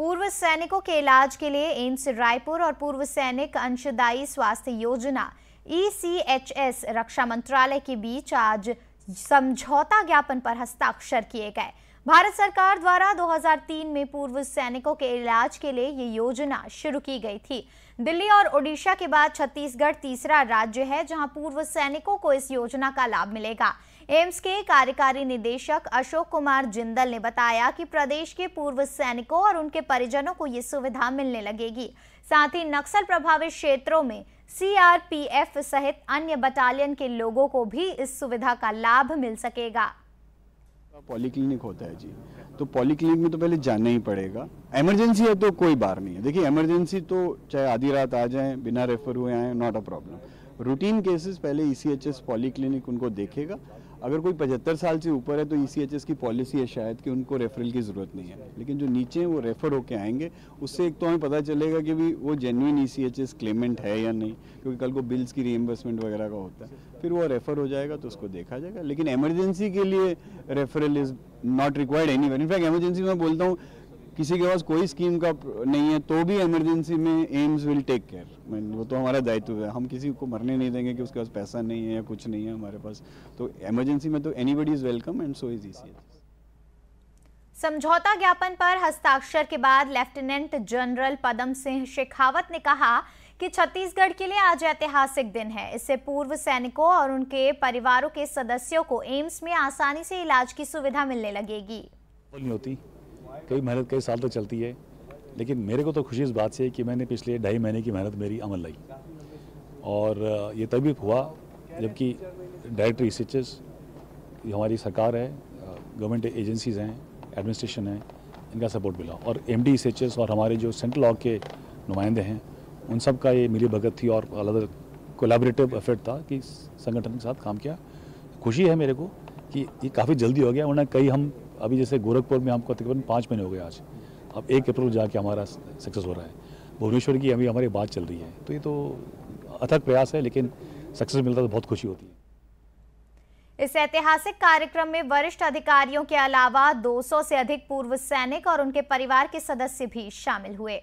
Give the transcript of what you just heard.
पूर्व सैनिकों के इलाज के लिए एम्स रायपुर और पूर्व सैनिक अंशदायी स्वास्थ्य योजना ईसीएचएस रक्षा मंत्रालय के बीच आज समझौता ज्ञापन पर हस्ताक्षर किए गए भारत सरकार द्वारा 2003 में पूर्व सैनिकों के इलाज के लिए ये योजना शुरू की गई थी दिल्ली और ओडिशा के बाद छत्तीसगढ़ तीसरा राज्य है जहां पूर्व सैनिकों को इस योजना का लाभ मिलेगा एम्स के कार्यकारी निदेशक अशोक कुमार जिंदल ने बताया कि प्रदेश के पूर्व सैनिकों और उनके परिजनों को ये सुविधा मिलने लगेगी साथ ही नक्सल प्रभावित क्षेत्रों में सी सहित अन्य बटालियन के लोगों को भी इस सुविधा का लाभ मिल सकेगा पॉलीक्लिनिक होता है जी तो पॉलीक्लिनिक में तो पहले जाना ही पड़ेगा इमरजेंसी है तो कोई बार नहीं है देखिए इमरजेंसी तो चाहे आधी रात आ जाए बिना रेफर हुए आए not a problem routine cases पहले E C H S polyclinic उनको देखेगा अगर कोई पचहत्तर साल से ऊपर है तो ई e की पॉलिसी है शायद कि उनको रेफरल की ज़रूरत नहीं है लेकिन जो नीचे हैं वो रेफर होके आएंगे उससे एक तो हमें पता चलेगा कि भी वो जेन्यून ई सी क्लेमेंट है या नहीं क्योंकि कल को बिल्स की रीएम्बर्समेंट वगैरह का होता है फिर वो रेफर हो जाएगा तो उसको देखा जाएगा लेकिन एमरजेंसी के लिए referral is not required any in fact emergency में बोलता हूँ किसी के पास कोई स्कीम का नहीं है तो भी इमरजेंसी में एम्स विल टेक केयर वो तो हमारा दायित्व है हम किसी को मरने नहीं देंगे कि उसके पास पैसा नहीं है या कुछ नहीं है हमारे पास तो इमरजेंसी में तो any is welcome and so is ई समझौता ज्ञापन पर हस्ताक्षर के बाद लेफ्टिनेंट जनरल पदम सिंह शेखावत ने कहा कि छत्तीसगढ़ के लिए आज ऐतिहासिक दिन है इससे पूर्व सैनिकों और उनके परिवारों के सदस्यों को एम्स में आसानी से इलाज की सुविधा मिलने लगेगी नहीं होती कई मेहनत कई साल तक तो चलती है लेकिन मेरे को तो खुशी इस बात से है कि मैंने पिछले ढाई महीने की मेहनत मेरी अमल लाई और ये तभी हुआ जबकि डायरेक्टर रिसर्चर्स e हमारी सरकार है गवर्नमेंट एजेंसीज हैं एडमिनिस्ट्रेशन है इनका सपोर्ट मिला और एम डी e और हमारे जो सेंट्रल लॉ के नुमाइंदे हैं उन सब का ये मिली भगत थी और अलग कोलाबरेटिव एफर्ट था कि संगठन के साथ काम किया खुशी है मेरे को कि ये काफ़ी जल्दी हो गया वरना कई हम अभी जैसे गोरखपुर में हमको तकरीबन पाँच महीने हो गए आज अब एक अप्रैल जाके हमारा सक्सेस हो रहा है भुवनेश्वर की अभी हमारी बात चल रही है तो ये तो अथक प्रयास है लेकिन सक्सेस मिलता तो बहुत खुशी होती है इस ऐतिहासिक कार्यक्रम में वरिष्ठ अधिकारियों के अलावा 200 से अधिक पूर्व सैनिक और उनके परिवार के सदस्य भी शामिल हुए